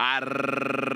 Arr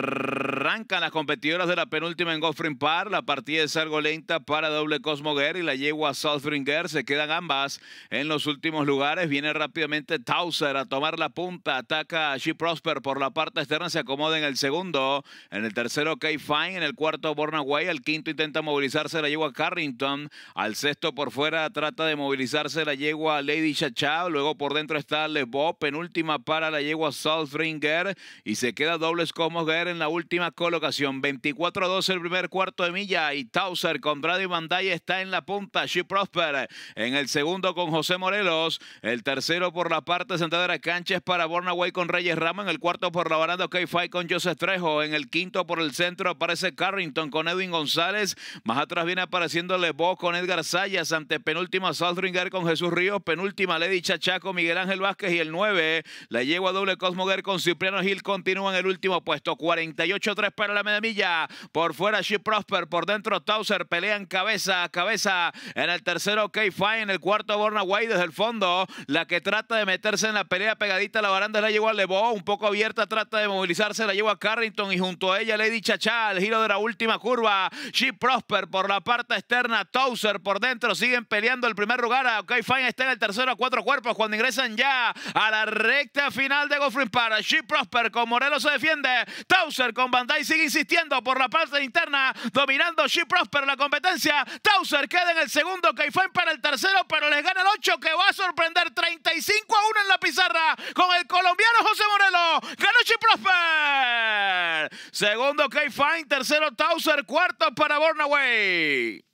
las competidoras de la penúltima en Goffrin Park. La partida es algo lenta para Doble Cosmoguer y la yegua Solfringer Se quedan ambas en los últimos lugares. Viene rápidamente Tauser a tomar la punta. Ataca a She Prosper por la parte externa. Se acomoda en el segundo. En el tercero, Kay Fine. En el cuarto, Born Away. Al quinto intenta movilizarse la yegua Carrington. Al sexto, por fuera, trata de movilizarse la yegua Lady Chacha. Luego por dentro está Les Bob. Penúltima para la yegua Solfringer. Y se queda Dobles Cosmoguer en la última colocación. 24 12 el primer cuarto de milla. Y Tauser, con Brady Manday está en la punta. She Prosper en el segundo con José Morelos. El tercero por la parte sentada de la cancha es para Bornaway con Reyes Rama. En el cuarto por la baranda k fi con Joseph Trejo. En el quinto por el centro aparece Carrington con Edwin González. Más atrás viene apareciendo Lebo con Edgar Sayas. Ante penúltima Saldringer con Jesús Ríos. Penúltima Lady Chachaco, Miguel Ángel Vázquez y el 9. La yegua doble Cosmoguer con Cipriano Gil continúa en el último puesto. 48 3 para la medamilla. Por fuera Sheep Prosper, por dentro Towser, pelean cabeza a cabeza. En el tercero K-Fine, en el cuarto Borna White desde el fondo. La que trata de meterse en la pelea pegadita a la baranda la lleva a Lebo, un poco abierta, trata de movilizarse, la lleva a Carrington y junto a ella Lady Chachá, el giro de la última curva. Sheep Prosper por la parte externa, Towser por dentro, siguen peleando el primer lugar. Ah, K-Fine está en el tercero a cuatro cuerpos cuando ingresan ya a la recta final de Goffrey para Sheep Prosper con Morelos se defiende. Towser con Bandai sigue insistiendo por la parte interna, dominando G Prosper la competencia. Tauser queda en el segundo, Caifán para el tercero, pero les gana el 8 que va a sorprender 35 a 1 en la pizarra con el colombiano José Morelos. Ganó G Prosper. Segundo Caifán, tercero Tauser, cuarto para Bornaway.